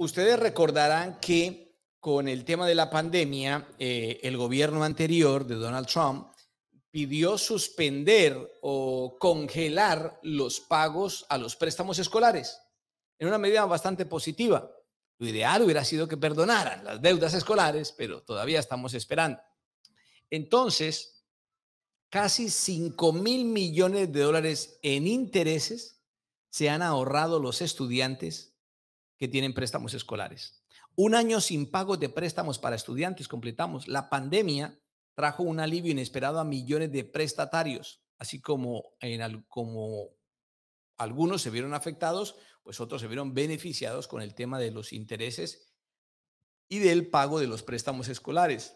Ustedes recordarán que con el tema de la pandemia, eh, el gobierno anterior de Donald Trump pidió suspender o congelar los pagos a los préstamos escolares en una medida bastante positiva. Lo ideal hubiera sido que perdonaran las deudas escolares, pero todavía estamos esperando. Entonces, casi 5 mil millones de dólares en intereses se han ahorrado los estudiantes que tienen préstamos escolares. Un año sin pagos de préstamos para estudiantes, completamos. La pandemia trajo un alivio inesperado a millones de prestatarios, así como, en, como algunos se vieron afectados, pues otros se vieron beneficiados con el tema de los intereses y del pago de los préstamos escolares.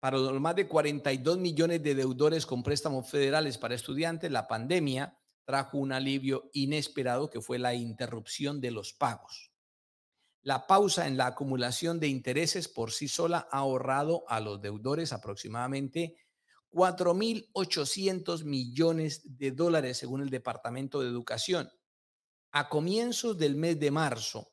Para los más de 42 millones de deudores con préstamos federales para estudiantes, la pandemia trajo un alivio inesperado que fue la interrupción de los pagos. La pausa en la acumulación de intereses por sí sola ha ahorrado a los deudores aproximadamente 4.800 millones de dólares según el Departamento de Educación. A comienzos del mes de marzo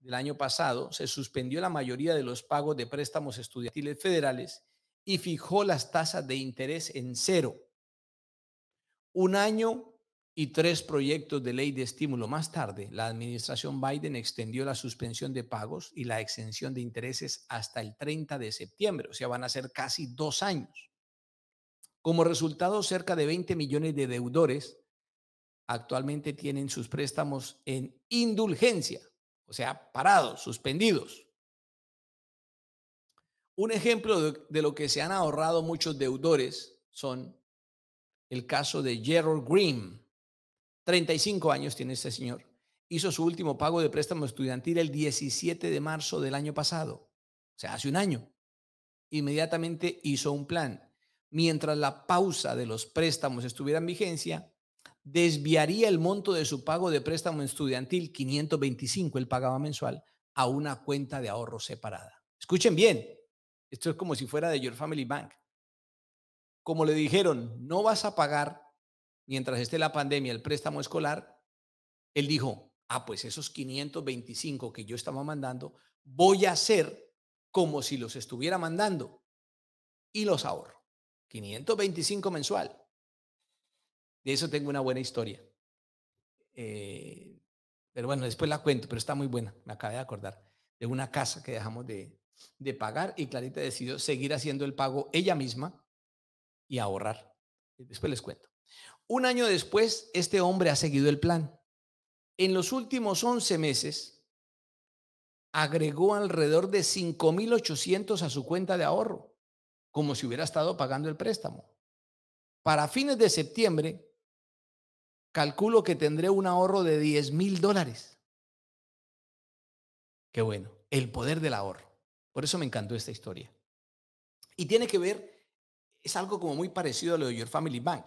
del año pasado se suspendió la mayoría de los pagos de préstamos estudiantiles federales y fijó las tasas de interés en cero. Un año y tres proyectos de ley de estímulo. Más tarde, la administración Biden extendió la suspensión de pagos y la exención de intereses hasta el 30 de septiembre, o sea, van a ser casi dos años. Como resultado, cerca de 20 millones de deudores actualmente tienen sus préstamos en indulgencia, o sea, parados, suspendidos. Un ejemplo de, lo que se han ahorrado muchos deudores son el caso de Gerald Green, 35 años tiene este señor. Hizo su último pago de préstamo estudiantil el 17 de marzo del año pasado, o sea, hace un año. Inmediatamente hizo un plan. Mientras la pausa de los préstamos estuviera en vigencia, desviaría el monto de su pago de préstamo estudiantil, 525 el pagaba mensual, a una cuenta de ahorro separada. Escuchen bien, esto es como si fuera de Your Family Bank. Como le dijeron, no vas a pagar mientras esté la pandemia, el préstamo escolar, él dijo, ah, pues esos 525 que yo estaba mandando, voy a hacer como si los estuviera mandando y los ahorro. 525 mensual. De eso tengo una buena historia. Eh, pero bueno, después la cuento, pero está muy buena, me acabé de acordar, de una casa que dejamos de, de pagar y Clarita decidió seguir haciendo el pago ella misma y ahorrar. Después les cuento. Un año después, este hombre ha seguido el plan. En los últimos 11 meses, agregó alrededor de 5.800 a su cuenta de ahorro, como si hubiera estado pagando el préstamo. Para fines de septiembre, calculo que tendré un ahorro de 10 mil dólares. Qué bueno, el poder del ahorro. Por eso me encantó esta historia. Y tiene que ver, es algo como muy parecido a lo de Your Family Bank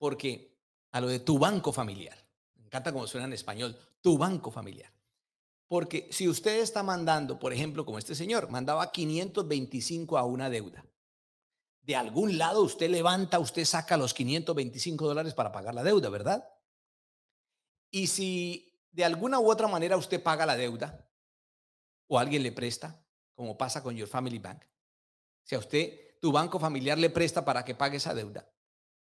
porque a lo de tu banco familiar, me encanta como suena en español, tu banco familiar. Porque si usted está mandando, por ejemplo, como este señor, mandaba 525 a una deuda, de algún lado usted levanta, usted saca los 525 dólares para pagar la deuda, ¿verdad? Y si de alguna u otra manera usted paga la deuda o alguien le presta, como pasa con Your Family Bank, si a usted tu banco familiar le presta para que pague esa deuda,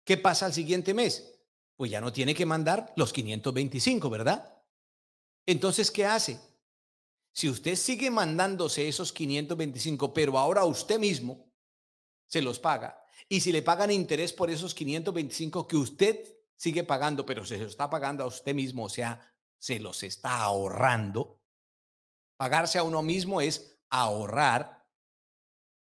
¿Qué pasa al siguiente mes? Pues ya no tiene que mandar los 525, ¿verdad? Entonces, ¿qué hace? Si usted sigue mandándose esos 525, pero ahora a usted mismo se los paga, y si le pagan interés por esos 525 que usted sigue pagando, pero se los está pagando a usted mismo, o sea, se los está ahorrando, pagarse a uno mismo es ahorrar.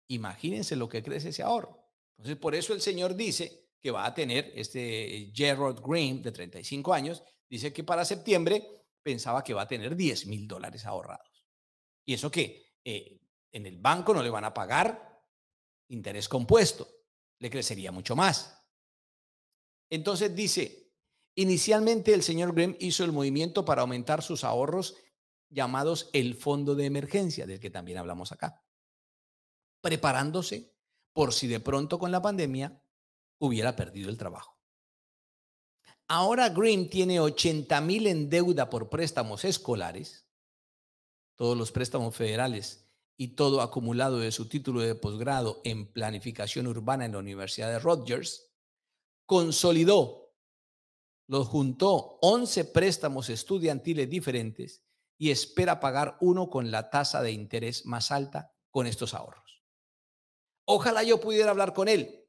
Imagínense lo que crece ese ahorro. Entonces, por eso el Señor dice, que va a tener este Gerald Green de 35 años, dice que para septiembre pensaba que va a tener 10 mil dólares ahorrados. Y eso que eh, en el banco no le van a pagar interés compuesto, le crecería mucho más. Entonces dice, inicialmente el señor Green hizo el movimiento para aumentar sus ahorros llamados el fondo de emergencia, del que también hablamos acá, preparándose por si de pronto con la pandemia hubiera perdido el trabajo. Ahora Green tiene 80 mil en deuda por préstamos escolares, todos los préstamos federales y todo acumulado de su título de posgrado en planificación urbana en la Universidad de Rogers, consolidó, los juntó 11 préstamos estudiantiles diferentes y espera pagar uno con la tasa de interés más alta con estos ahorros. Ojalá yo pudiera hablar con él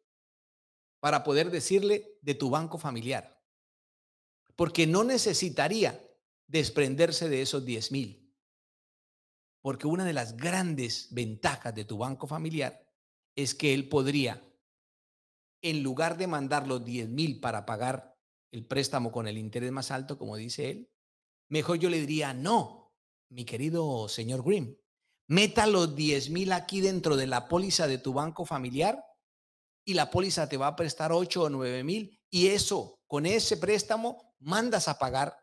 para poder decirle de tu banco familiar. Porque no necesitaría desprenderse de esos 10 mil. Porque una de las grandes ventajas de tu banco familiar es que él podría, en lugar de mandar los 10 mil para pagar el préstamo con el interés más alto, como dice él, mejor yo le diría, no, mi querido señor Grimm, meta los 10 mil aquí dentro de la póliza de tu banco familiar y la póliza te va a prestar 8 o 9 mil y eso, con ese préstamo, mandas a pagar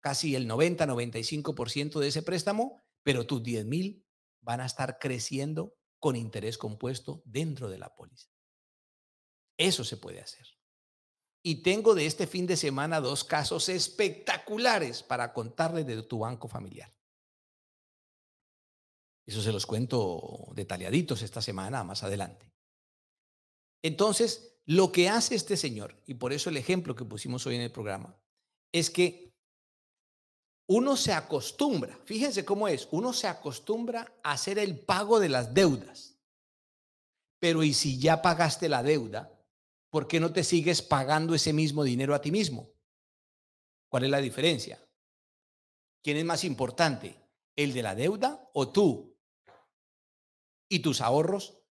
casi el 90-95% de ese préstamo, pero tus 10 mil van a estar creciendo con interés compuesto dentro de la póliza. Eso se puede hacer. Y tengo de este fin de semana dos casos espectaculares para contarles de tu banco familiar. Eso se los cuento detalladitos esta semana más adelante. Entonces, lo que hace este señor, y por eso el ejemplo que pusimos hoy en el programa, es que uno se acostumbra, fíjense cómo es, uno se acostumbra a hacer el pago de las deudas. Pero ¿y si ya pagaste la deuda, por qué no te sigues pagando ese mismo dinero a ti mismo? ¿Cuál es la diferencia? ¿Quién es más importante, el de la deuda o tú? ¿Y tus ahorros?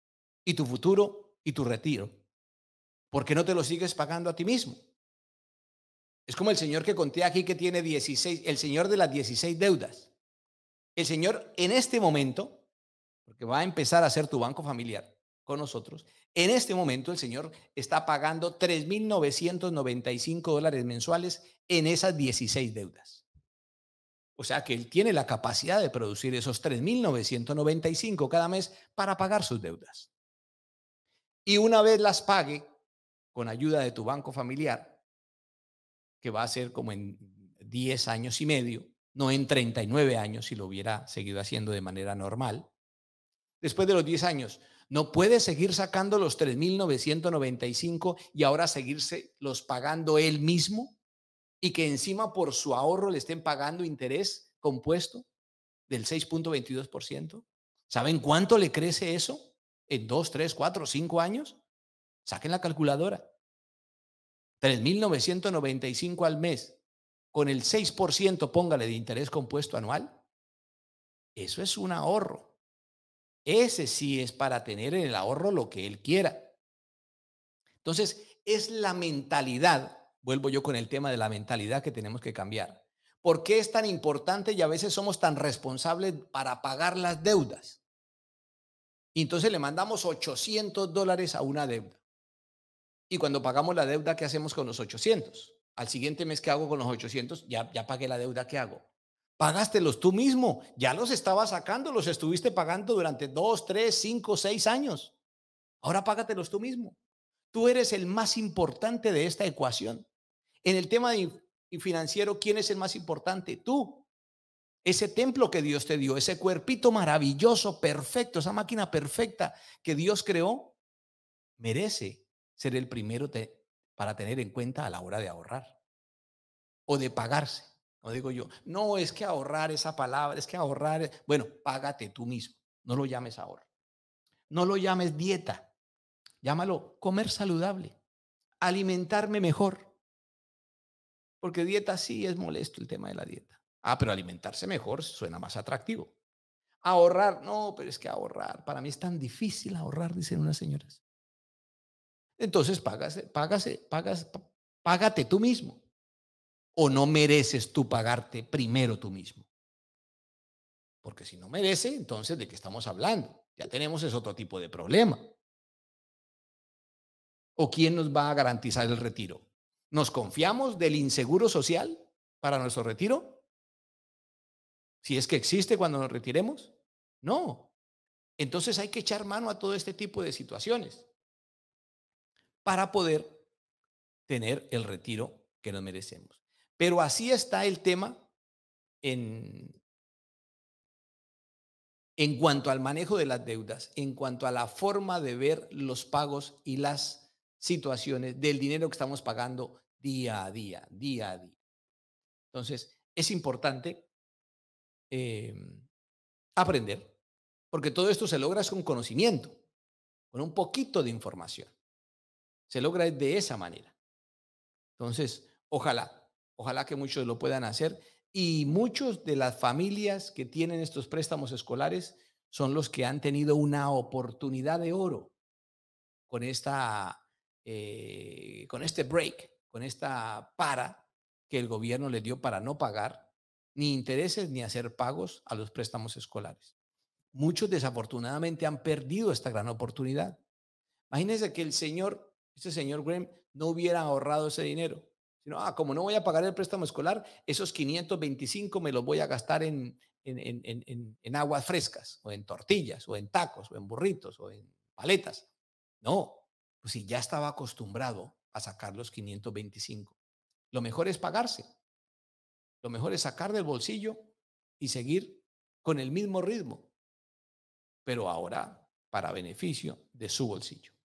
¿Y tu futuro? y tu retiro? ¿Por qué no te lo sigues pagando a ti mismo? Es como el señor que conté aquí que tiene 16, el señor de las 16 deudas. El señor en este momento, porque va a empezar a ser tu banco familiar con nosotros, en este momento el señor está pagando 3.995 dólares mensuales en esas 16 deudas. O sea que él tiene la capacidad de producir esos 3.995 cada mes para pagar sus deudas. Y una vez las pague, con ayuda de tu banco familiar, que va a ser como en 10 años y medio, no en 39 años si lo hubiera seguido haciendo de manera normal, después de los 10 años, no puede seguir sacando los 3.995 y ahora seguirse los pagando él mismo y que encima por su ahorro le estén pagando interés compuesto del 6.22%. ¿Saben cuánto le crece eso? en dos, tres, cuatro, cinco años? Saquen la calculadora. 3.995 al mes, con el 6% póngale de interés compuesto anual. Eso es un ahorro. Ese sí es para tener en el ahorro lo que él quiera. Entonces, es la mentalidad, vuelvo yo con el tema de la mentalidad que tenemos que cambiar. ¿Por qué es tan importante y a veces somos tan responsables para pagar las deudas? Y entonces le mandamos 800 dólares a una deuda. Y cuando pagamos la deuda, ¿qué hacemos con los 800? Al siguiente mes, ¿qué hago con los 800? Ya, ya pagué la deuda, ¿qué hago? los tú mismo. Ya los estabas sacando, los estuviste pagando durante 2, 3, 5, 6 años. Ahora págatelos tú mismo. Tú eres el más importante de esta ecuación. En el tema financiero, ¿quién es el más importante? Tú ese templo que Dios te dio, ese cuerpito maravilloso, perfecto, esa máquina perfecta que Dios creó, merece ser el primero para tener en cuenta a la hora de ahorrar o de pagarse. No digo yo, no, es que ahorrar esa palabra, es que ahorrar, e-". bueno, págate tú mismo, no lo llames ahorro, no lo llames dieta, llámalo comer saludable, alimentarme mejor, porque dieta sí es molesto el tema de la dieta. Ah, pero alimentarse mejor suena más atractivo. Ahorrar, no, pero es que ahorrar, para mí es tan difícil ahorrar, dicen unas señoras. Entonces, págase, págase, págase, págate tú mismo. O no mereces tú pagarte primero tú mismo. Porque si no merece, entonces, ¿de qué estamos hablando? Ya tenemos ese otro tipo de problema. ¿O quién nos va a garantizar el retiro? ¿Nos confiamos del inseguro social para nuestro retiro? Si es que existe cuando nos retiremos. No. Entonces hay que echar mano a todo este tipo de situaciones para poder tener el retiro que nos merecemos. Pero así está el tema en, en cuanto al manejo de las deudas, en cuanto a la forma de ver los pagos y las situaciones del dinero que estamos pagando día a día, día a día. Entonces, es importante Em, aprender, porque todo esto se logra con conocimiento, con un poquito de información. Se logra de esa manera. Entonces, ojalá, ojalá que muchos lo puedan hacer y muchos de las familias que tienen estos préstamos escolares son los que han tenido una oportunidad de oro con esta eh, con este break, con esta para que el gobierno le dio para no pagar ni intereses ni hacer pagos a los préstamos escolares. Muchos desafortunadamente han perdido esta gran oportunidad. Imagínense que el señor, este señor Graham, no hubiera ahorrado ese dinero. Sino, ah, como no voy a pagar el préstamo escolar, esos 525 me los voy a gastar en, en, en, en aguas frescas, o en tortillas, o en tacos, o en burritos, o en paletas. No, pues si ya estaba acostumbrado a sacar los 525. Lo mejor es pagarse. Lo mejor es sacar del bolsillo y seguir con el mismo ritmo, pero ahora para beneficio de su bolsillo.